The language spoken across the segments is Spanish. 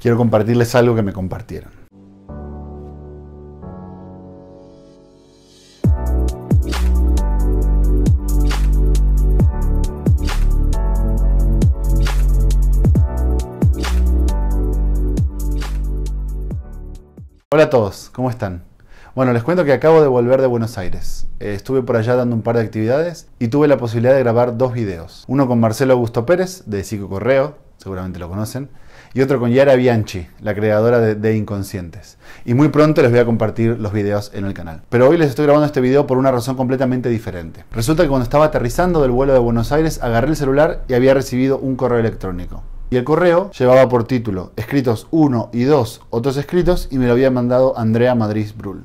quiero compartirles algo que me compartieron. Hola a todos, ¿cómo están? Bueno, les cuento que acabo de volver de Buenos Aires. Eh, estuve por allá dando un par de actividades y tuve la posibilidad de grabar dos videos. Uno con Marcelo Augusto Pérez, de Psico Correo, seguramente lo conocen, y otro con Yara Bianchi, la creadora de, de, Inconscientes. Y muy pronto les voy a compartir los videos en el canal. Pero hoy les estoy grabando este video por una razón completamente diferente. Resulta que cuando estaba aterrizando del vuelo de Buenos Aires, agarré el celular y había recibido un correo electrónico. Y el correo llevaba por título escritos 1 y 2, otros escritos, y me lo había mandado Andrea Madrid Brul.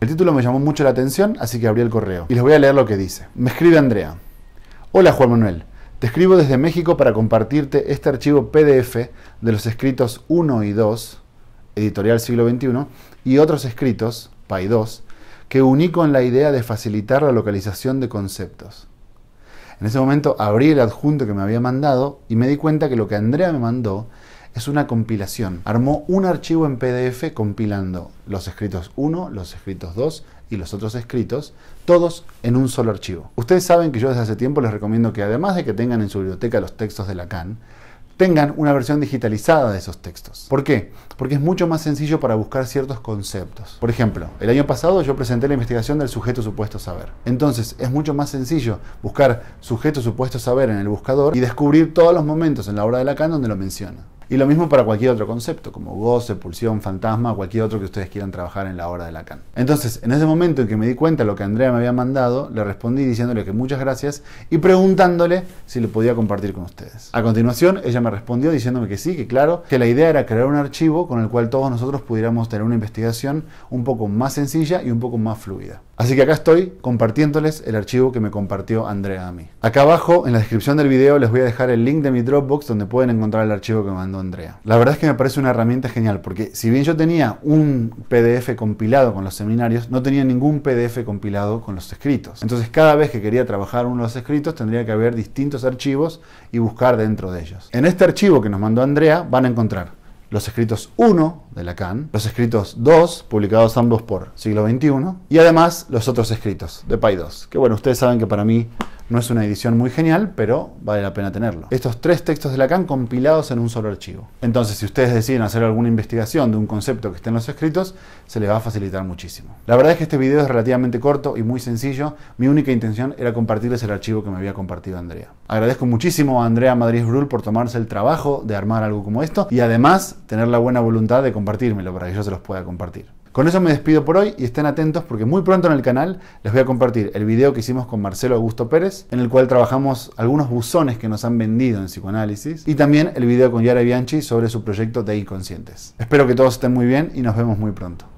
El título me llamó mucho la atención, así que abrí el correo. Y les voy a leer lo que dice. Me escribe Andrea. Hola Juan Manuel. Te escribo desde México para compartirte este archivo PDF de los escritos 1 y 2, editorial siglo XXI, y otros escritos, PAI 2, que uní con la idea de facilitar la localización de conceptos. En ese momento abrí el adjunto que me había mandado y me di cuenta que lo que Andrea me mandó es una compilación. Armó un archivo en PDF compilando los escritos 1, los escritos 2 y los otros escritos, todos en un solo archivo. Ustedes saben que yo desde hace tiempo les recomiendo que además de que tengan en su biblioteca los textos de Lacan, tengan una versión digitalizada de esos textos. ¿Por qué? Porque es mucho más sencillo para buscar ciertos conceptos. Por ejemplo, el año pasado yo presenté la investigación del sujeto supuesto saber. Entonces, es mucho más sencillo buscar sujeto supuesto saber en el buscador y descubrir todos los momentos en la obra de Lacan donde lo menciona. Y lo mismo para cualquier otro concepto, como goce, pulsión, fantasma, cualquier otro que ustedes quieran trabajar en la obra de Lacan. Entonces, en ese momento en que me di cuenta de lo que Andrea me había mandado, le respondí diciéndole que muchas gracias y preguntándole si lo podía compartir con ustedes. A continuación, ella me respondió diciéndome que sí, que claro, que la idea era crear un archivo con el cual todos nosotros pudiéramos tener una investigación un poco más sencilla y un poco más fluida. Así que acá estoy compartiéndoles el archivo que me compartió Andrea a mí. Acá abajo en la descripción del video les voy a dejar el link de mi Dropbox donde pueden encontrar el archivo que me mandó Andrea. La verdad es que me parece una herramienta genial porque si bien yo tenía un PDF compilado con los seminarios, no tenía ningún PDF compilado con los escritos. Entonces cada vez que quería trabajar uno de los escritos tendría que haber distintos archivos y buscar dentro de ellos. En este archivo que nos mandó Andrea van a encontrar los escritos 1 de Lacan, los escritos 2, publicados ambos por siglo XXI, y además los otros escritos de 2 que bueno, ustedes saben que para mí no es una edición muy genial, pero vale la pena tenerlo. Estos tres textos de Lacan compilados en un solo archivo. Entonces, si ustedes deciden hacer alguna investigación de un concepto que esté en los escritos, se les va a facilitar muchísimo. La verdad es que este video es relativamente corto y muy sencillo. Mi única intención era compartirles el archivo que me había compartido Andrea. Agradezco muchísimo a Andrea Madrid Brul por tomarse el trabajo de armar algo como esto y además tener la buena voluntad de compartírmelo para que yo se los pueda compartir. Con eso me despido por hoy y estén atentos porque muy pronto en el canal les voy a compartir el video que hicimos con Marcelo Augusto Pérez, en el cual trabajamos algunos buzones que nos han vendido en psicoanálisis, y también el video con Yara Bianchi sobre su proyecto de Inconscientes. Espero que todos estén muy bien y nos vemos muy pronto.